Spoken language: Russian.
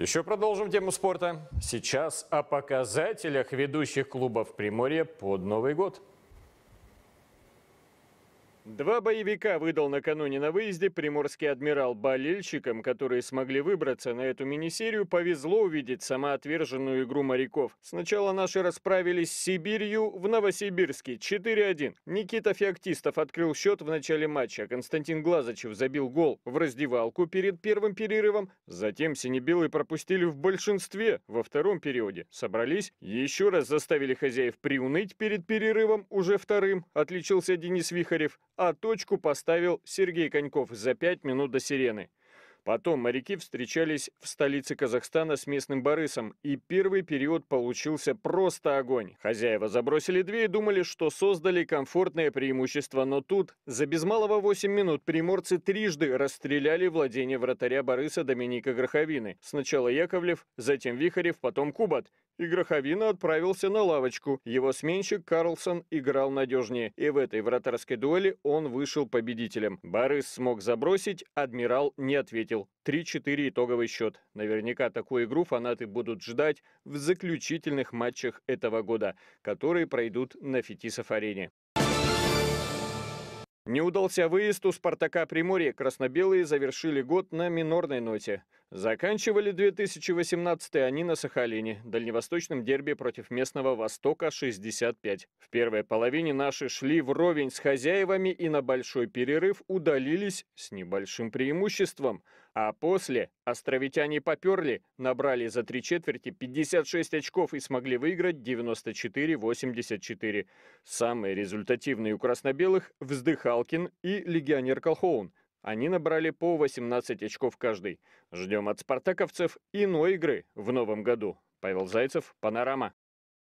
Еще продолжим тему спорта. Сейчас о показателях ведущих клубов Приморья под Новый год. Два боевика выдал накануне на выезде приморский адмирал болельщикам, которые смогли выбраться на эту мини-серию, повезло увидеть самоотверженную игру моряков. Сначала наши расправились с Сибирью в Новосибирске 4-1. Никита Феоктистов открыл счет в начале матча, Константин Глазачев забил гол в раздевалку перед первым перерывом, затем синебелые пропустили в большинстве во втором периоде. Собрались, еще раз заставили хозяев приуныть перед перерывом, уже вторым, отличился Денис Вихарев, а точку поставил Сергей Коньков за 5 минут до сирены. Потом моряки встречались в столице Казахстана с местным барысом, и первый период получился просто огонь. Хозяева забросили две и думали, что создали комфортное преимущество, но тут за без малого 8 минут приморцы трижды расстреляли владение вратаря барыса Доминика Гроховины. Сначала Яковлев, затем Вихарев, потом Кубат. И Гроховина отправился на лавочку. Его сменщик Карлсон играл надежнее, и в этой вратарской дуэли он вышел победителем. Барыс смог забросить, адмирал не ответил отметил 3-4 итоговый счет. Наверняка такую игру фанаты будут ждать в заключительных матчах этого года, которые пройдут на Фетисов-арене. Не удался выезд у «Спартака» Приморье. красно-белые завершили год на минорной ноте. Заканчивали 2018 они на Сахалине, дальневосточном дерби против местного «Востока-65». В первой половине наши шли вровень с хозяевами и на большой перерыв удалились с небольшим преимуществом. А после островитяне поперли, набрали за три четверти 56 очков и смогли выиграть 94-84. Самые результативные у краснобелых – Вздыхалкин и легионер Колхоун – они набрали по 18 очков каждый. Ждем от спартаковцев иной игры в новом году. Павел Зайцев, Панорама.